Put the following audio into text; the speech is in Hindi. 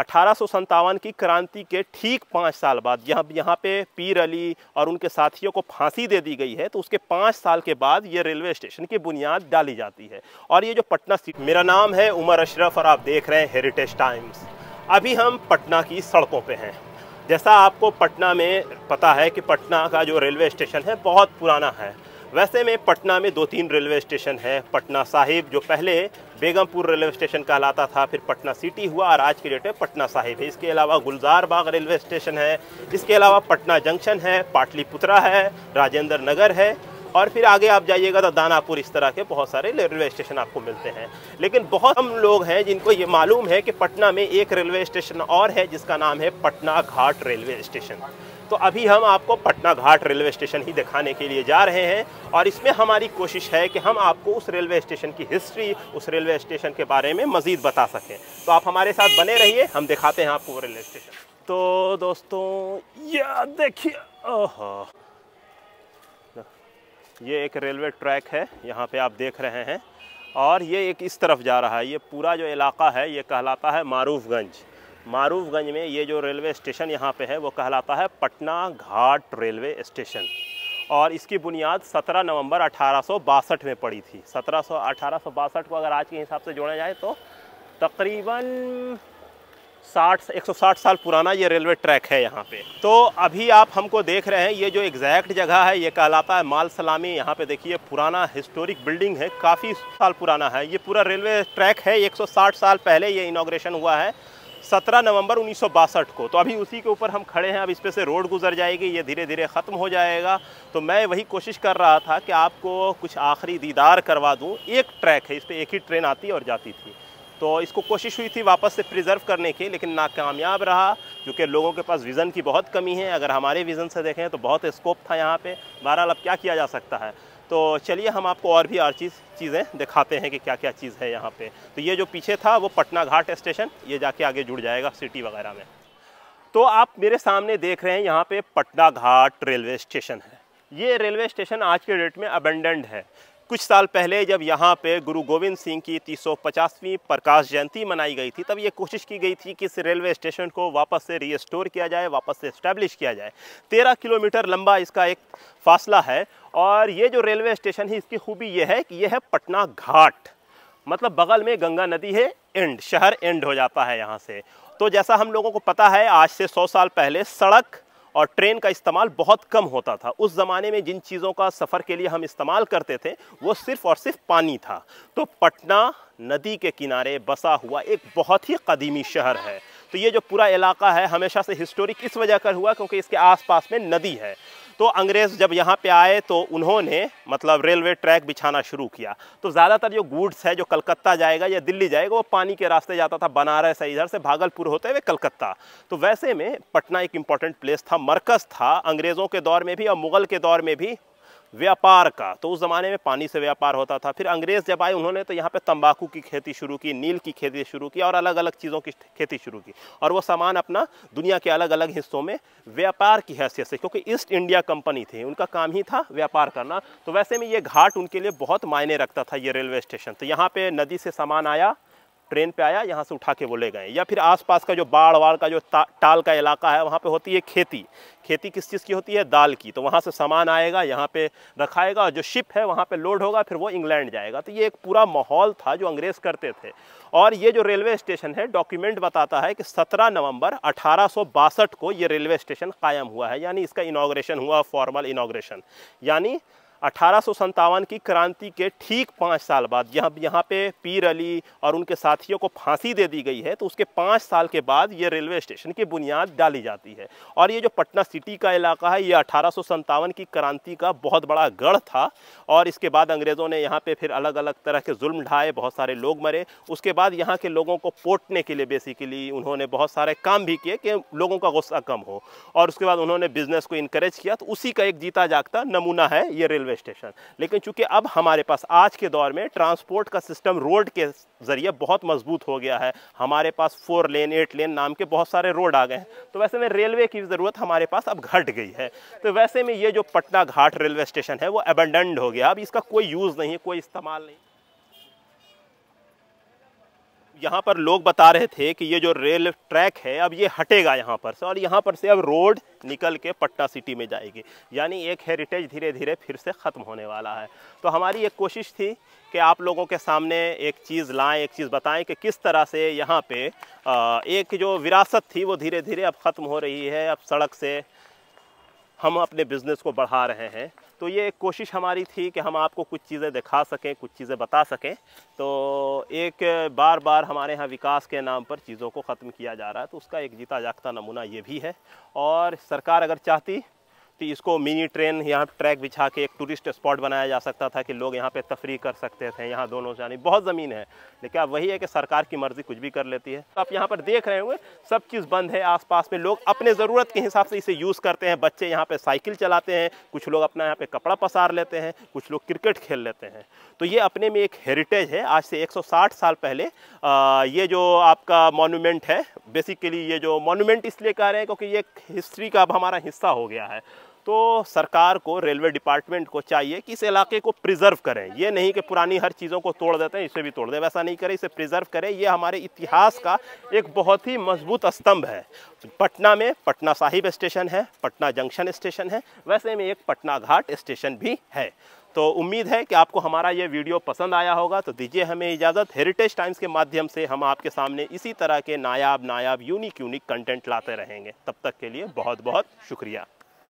अठारह की क्रांति के ठीक पाँच साल बाद यहाँ यहाँ पे पीर अली और उनके साथियों को फांसी दे दी गई है तो उसके पाँच साल के बाद ये रेलवे स्टेशन की बुनियाद डाली जाती है और ये जो पटना सिटी मेरा नाम है उमर अशरफ और आप देख रहे हैं हेरिटेज टाइम्स अभी हम पटना की सड़कों पर हैं जैसा आपको पटना में पता है कि पटना का जो रेलवे स्टेशन है बहुत पुराना है वैसे में पटना में दो तीन रेलवे स्टेशन हैं पटना साहिब जो पहले बेगमपुर रेलवे स्टेशन कहलाता था फिर पटना सिटी हुआ और आज के डेट में पटना साहिब है इसके अलावा गुलजार बाग रेलवे स्टेशन है इसके अलावा पटना जंक्शन है पाटलिपुत्रा है राजेंद्र नगर है और फिर आगे आप जाइएगा तो दानापुर इस तरह के बहुत सारे रेलवे स्टेशन आपको मिलते हैं लेकिन बहुत कम लोग हैं जिनको ये मालूम है कि पटना में एक रेलवे स्टेशन और है जिसका नाम है पटना घाट रेलवे स्टेशन तो अभी हम आपको पटना घाट रेलवे स्टेशन ही दिखाने के लिए जा रहे हैं और इसमें हमारी कोशिश है कि हम आपको उस रेलवे स्टेशन की हिस्ट्री उस रेलवे स्टेशन के बारे में मज़ीद बता सकें तो आप हमारे साथ बने रहिए हम दिखाते हैं आपको रेलवे स्टेशन तो दोस्तों यह देखिए ओह ये एक रेलवे ट्रैक है यहाँ पे आप देख रहे हैं और ये एक इस तरफ जा रहा है ये पूरा जो इलाका है ये कहलाता है मारूफगंज मारूफगंज में ये जो रेलवे स्टेशन यहाँ पे है वो कहलाता है पटना घाट रेलवे स्टेशन और इसकी बुनियाद 17 नवंबर अठारह में पड़ी थी सत्रह सौ को अगर आज के हिसाब से जोड़ा जाए तो तकरीबन 60 160 साल पुराना ये रेलवे ट्रैक है यहाँ पे तो अभी आप हमको देख रहे हैं ये जो एग्जैक्ट जगह है ये कहलाता है माल सलामी यहाँ पे देखिए पुराना हिस्टोरिक बिल्डिंग है काफ़ी साल पुराना है ये पूरा रेलवे ट्रैक है 160 साल पहले ये इनाग्रेशन हुआ है 17 नवंबर उन्नीस को तो अभी उसी के ऊपर हम खड़े हैं अब इस पर से रोड गुजर जाएगी ये धीरे धीरे ख़त्म हो जाएगा तो मैं वही कोशिश कर रहा था कि आपको कुछ आखिरी दीदार करवा दूँ एक ट्रैक है इस पर एक ही ट्रेन आती और जाती थी तो इसको कोशिश हुई थी वापस से प्रिजर्व करने की लेकिन नाकामयाब रहा क्योंकि लोगों के पास विज़न की बहुत कमी है अगर हमारे विज़न से देखें तो बहुत स्कोप था यहाँ पर बहरहाल अब क्या किया जा सकता है तो चलिए हम आपको और भी और चीज़ चीज़ें दिखाते हैं कि क्या क्या चीज़ है यहाँ पे तो ये जो पीछे था वो पटना घाट स्टेशन ये जाके आगे जुड़ जाएगा सिटी वगैरह में तो आप मेरे सामने देख रहे हैं यहाँ पे पटना घाट रेलवे स्टेशन है ये रेलवे स्टेशन आज के डेट में अबेंडेंड है कुछ साल पहले जब यहाँ पे गुरु गोविंद सिंह की 350वीं प्रकाश जयंती मनाई गई थी तब ये कोशिश की गई थी कि इस रेलवे स्टेशन को वापस से रीस्टोर किया जाए वापस से इस्टेब्लिश किया जाए 13 किलोमीटर लंबा इसका एक फासला है और ये जो रेलवे स्टेशन है इसकी खूबी ये है कि यह है पटना घाट मतलब बगल में गंगा नदी है एंड शहर एंड हो जाता है यहाँ से तो जैसा हम लोगों को पता है आज से सौ साल पहले सड़क और ट्रेन का इस्तेमाल बहुत कम होता था उस ज़माने में जिन चीज़ों का सफ़र के लिए हम इस्तेमाल करते थे वो सिर्फ़ और सिर्फ पानी था तो पटना नदी के किनारे बसा हुआ एक बहुत ही कदीमी शहर है तो ये जो पूरा इलाका है हमेशा से हिस्टोरिक इस वजह कर हुआ क्योंकि इसके आसपास में नदी है तो अंग्रेज़ जब यहाँ पे आए तो उन्होंने मतलब रेलवे ट्रैक बिछाना शुरू किया तो ज़्यादातर जो गुड्स है जो कलकत्ता जाएगा या दिल्ली जाएगा वो पानी के रास्ते जाता था बनारस है इधर से भागलपुर होते हुए कलकत्ता तो वैसे में पटना एक इम्पॉर्टेंट प्लेस था मरकज़ था अंग्रेज़ों के दौर में भी और मुग़ल के दौर में भी व्यापार का तो उस ज़माने में पानी से व्यापार होता था फिर अंग्रेज़ जब आए उन्होंने तो यहाँ पे तंबाकू की खेती शुरू की नील की खेती शुरू की और अलग अलग चीज़ों की खेती शुरू की और वो सामान अपना दुनिया के अलग अलग हिस्सों में व्यापार की हैसियत से क्योंकि ईस्ट इंडिया कंपनी थी उनका काम ही था व्यापार करना तो वैसे में ये घाट उनके लिए बहुत मायने रखता था ये रेलवे स्टेशन तो यहाँ पर नदी से सामान आया ट्रेन पे आया यहाँ से उठा के वो ले गए या फिर आसपास का जो बाढ़ वाड़ का जो ता, टाल का इलाका है वहाँ पे होती है खेती खेती किस चीज़ की होती है दाल की तो वहाँ से सामान आएगा यहाँ पे रखाएगा और जो शिप है वहाँ पे लोड होगा फिर वो इंग्लैंड जाएगा तो ये एक पूरा माहौल था जो अंग्रेज़ करते थे और ये जो रेलवे स्टेशन है डॉक्यूमेंट बताता है कि सत्रह नवम्बर अठारह को ये रेलवे स्टेशन कायम हुआ है यानी इसका इनाग्रेशन हुआ फॉर्मल इनाग्रेशन यानी अठारह की क्रांति के ठीक पाँच साल बाद यहाँ यहाँ पे पीर अली और उनके साथियों को फांसी दे दी गई है तो उसके पाँच साल के बाद ये रेलवे स्टेशन की बुनियाद डाली जाती है और ये जो पटना सिटी का इलाका है ये अठारह की क्रांति का बहुत बड़ा गढ़ था और इसके बाद अंग्रेज़ों ने यहाँ पे फिर अलग अलग तरह के जुल्म ढाए बहुत सारे लोग मरे उसके बाद यहाँ के लोगों को पोटने के लिए बेसिकली उन्होंने बहुत सारे काम भी किए कि लोगों का गुस्सा कम हो और उसके बाद उन्होंने बिज़नेस को इनक्रेज किया तो उसी का एक जीता जागता नमूना है ये रेलवे रेलवे स्टेशन लेकिन चूंकि अब हमारे पास आज के दौर में ट्रांसपोर्ट का सिस्टम रोड के ज़रिए बहुत मजबूत हो गया है हमारे पास फोर लेन एट लेन नाम के बहुत सारे रोड आ गए हैं तो वैसे में रेलवे की ज़रूरत हमारे पास अब घट गई है तो वैसे में ये जो पटना घाट रेलवे स्टेशन है वो एबेंडेंड हो गया अब इसका कोई यूज़ नहीं है कोई इस्तेमाल नहीं यहाँ पर लोग बता रहे थे कि ये जो रेल ट्रैक है अब ये हटेगा यहाँ पर से और यहाँ पर से अब रोड निकल के पटना सिटी में जाएगी यानी एक हेरिटेज धीरे धीरे फिर से ख़त्म होने वाला है तो हमारी एक कोशिश थी कि आप लोगों के सामने एक चीज़ लाएं एक चीज़ बताएं कि किस तरह से यहाँ पे एक जो विरासत थी वो धीरे धीरे अब ख़त्म हो रही है अब सड़क से हम अपने बिज़नेस को बढ़ा रहे हैं तो ये एक कोशिश हमारी थी कि हम आपको कुछ चीज़ें दिखा सकें कुछ चीज़ें बता सकें तो एक बार बार हमारे यहाँ विकास के नाम पर चीज़ों को ख़त्म किया जा रहा है तो उसका एक जीता जागता नमूना ये भी है और सरकार अगर चाहती तो इसको मिनी ट्रेन यहाँ ट्रैक बिछा के एक टूरिस्ट स्पॉट बनाया जा सकता था कि लोग यहाँ पे तफरी कर सकते थे यहाँ दोनों से यानी बहुत ज़मीन है लेकिन अब वही है कि सरकार की मर्ज़ी कुछ भी कर लेती है तो आप यहाँ पर देख रहे होंगे सब चीज़ बंद है आसपास में लोग अपने ज़रूरत के हिसाब से इसे यूज़ करते हैं बच्चे यहाँ पर साइकिल चलाते हैं कुछ लोग अपना यहाँ पर कपड़ा पसार लेते हैं कुछ लोग क्रिकेट खेल लेते हैं तो ये अपने में एक हेरिटेज है आज से एक साल पहले ये जो आपका मोनूमेंट है बेसिकली ये जो मोनूमेंट इसलिए कह रहे हैं क्योंकि ये हिस्ट्री का अब हमारा हिस्सा हो गया है तो सरकार को रेलवे डिपार्टमेंट को चाहिए कि इस इलाके को प्रिजर्व करें ये नहीं कि पुरानी हर चीज़ों को तोड़ देते हैं इसे भी तोड़ दें वैसा नहीं करें इसे प्रिजर्व करें ये हमारे इतिहास का एक बहुत ही मजबूत स्तंभ है पटना में पटना साहिब स्टेशन है पटना जंक्शन स्टेशन है वैसे में एक पटना घाट स्टेशन भी है तो उम्मीद है कि आपको हमारा ये वीडियो पसंद आया होगा तो दीजिए हमें इजाज़त हेरिटेज टाइम्स के माध्यम से हम आपके सामने इसी तरह के नायाब नायाब यूनिक यूनिक कंटेंट लाते रहेंगे तब तक के लिए बहुत बहुत शुक्रिया